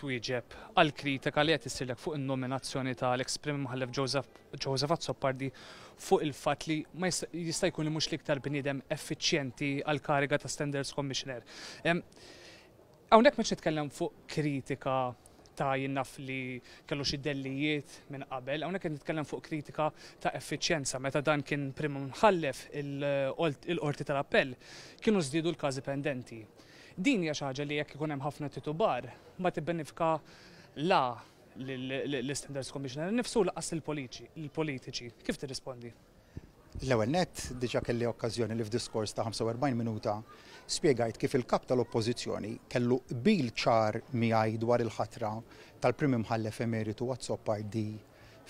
twieġeb għal kritika li qed issirlek fuq in-nominazzjoni ta' l prim Mħallef Joseph Azzopardi fuq il-fatt li ma jista' jkun li mhux l-iktar bniedem effiċjenti għal kariga ta' Standards Commissioner. Hawnhekk mhux nitkellem fuq kritika ta' jinnaf li kellu xi dellijiet minn qabel, hawnhekk qed nitkellem fuq kritika ta' effiċjenza meta dan kien prim mħallef il-qorti tal-appell kienu żdiedu l-każi pendenti. Din hija xi ħaġa li jekk ikun hemm ħafna titubar ma tibbenifika la l-Standards Commissioner nifsu laqas il-politiċi. Kif tirrispondi? L-ewwel nett diġà kelli okkażjoni li f'diskors ta' 45 minuta spjegajt kif il-kap tal-Oppożizzjoni kellu bil ċar miegħi dwar il-ħatra tal-Prim Imħallef Emeritu Wazzopar Pardi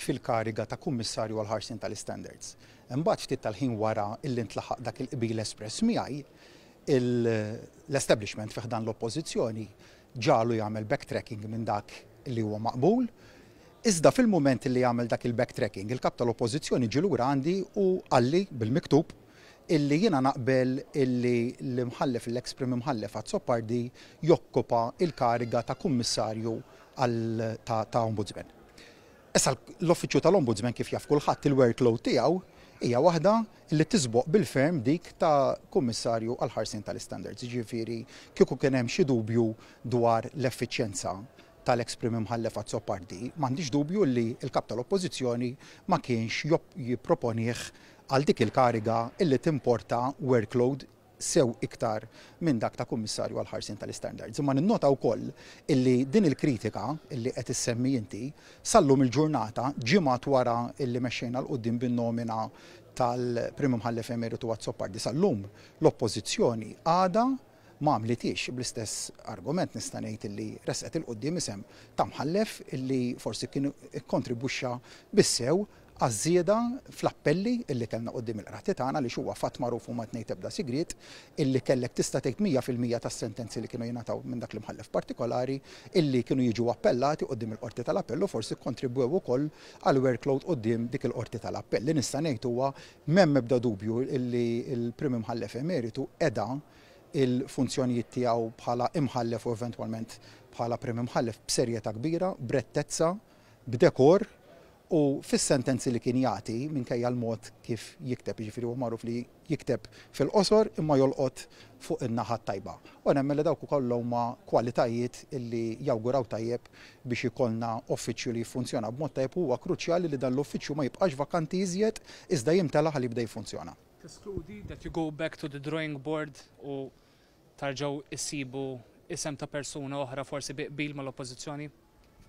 fil-kariga ta' kummissarju għal ħarsin tal-standards. Imbagħad ftit tal-ħin wara illi ntlaħaq dak il-qbil espress miegħi l-establishment fiħdan l-oppozizjoni ġalu jagħmel backtracking minn dak li huwa maqbul. Iżda fil-moment li jagħmel dak il-backtracking, il-kap tal-oppożizzjoni ġilura għandi u għalli bil-miktub illi jiena naqbel illi l-imħallef l-eksprim imħallef għad soppardi jokkupa il-kariga ta' kummissarju ta' ombudsman. Issa l-offiċju tal-ombudsman kif jaf kulħadd il-workload tiegħu hija waħda li tisboq bil-ferm dik ta' kummissarju għal ħarsin tal-standards. Ġifiri, kieku kien hemm xi dubju dwar l-effiċjenza tal-eksprim imħallef għad soppardi, m'għandix dubju li il-kap tal-oppozizjoni ma kienx jiproponiħ għal dik il-kariga illi timporta workload sew iktar minn dak ta' kummissarju għal-ħarsin tal-standards. Imma ninnota wkoll illi din il-kritika illi qed issemmi inti sallum il-ġurnata ġimgħat wara illi mexxejna l-qudiem bin-nomina tal-Prim Mħallef Emeritu Wazzo sal sallum l-oppożizzjoni għada ma għamlitiex bl-istess argument nistanejt illi resqet il-qoddim isem ta' mħallef illi forsi kien kontribuxxa bissew għazzieda fl-appelli illi kellna għoddim il-qrati tagħna li xuwa fatt magħruf u ma tnejn tebda sigrit illi kellek tista' tgħid fil-mija tas-sentenzi li kienu jingħataw minn dak l-imħallef partikolari illi kienu jiġu appellati qoddim il-qorti tal-appellu forsi kontribwew ukoll għal workload qoddim dik il-qorti tal-appell. Li nista' ngħid huwa m'hemm ebda dubju illi il-prim imħallef emeritu edha il-funzjonijiet tiegħu bħala imħallef u eventwalment bħala prim imħallef b'serjetà kbira, brettezza, b'dekor, U fis-sentenzi li kien jagħti minkejja l-mod kif jikteb, jiġifieri u marruf li jikteb fil-qosor imma jolqot fuq in-naħa tajba. U nemmen mela li dawk ukoll huma kwalitajiet illi jawguraw tajjeb biex ikollna uffiċċju li jiffunzjona b'mod tajjeb huwa kruċjali li dan l-uffiċċju ma jibqax vakanti iżjed iżda jimtela ħalli bdej jfunzjona. Teskludi that you go back to the drawing board u tarġaw issibu isem ta' persuna oħra forsi biqbil mal-oppożizzjoni?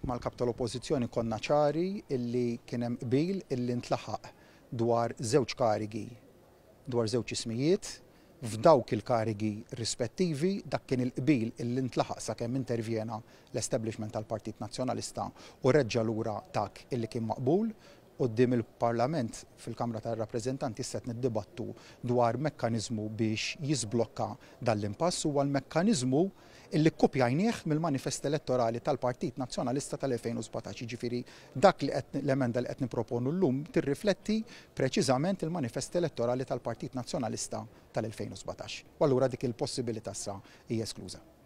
mal-kap tal-oppozizjoni konna ċari illi kienem qbil illi ntlaħaq dwar żewġ karigi, dwar żewġ ismijiet, f'dawk il-karigi rispettivi dak kien il-qbil illi ntlaħaq sakemm intervjena l-establishment tal-Partit Nazzjonalista u reġġa lura dak illi kien maqbul qoddim il-Parlament fil-Kamra tar-Rappreżentanti set niddibattu dwar mekkaniżmu biex jizblokka dal-impass huwa l-mekkaniżmu illi kopjajnieħ mill-manifest elettorali tal-Partit Nazzjonalista tal-2017. Ġifiri, dak li l-emenda li qed proponu l-lum tirrifletti preċiżament il-manifest elettorali tal-Partit Nazzjonalista tal-2017. U dik il-possibilità sa hija eskluża.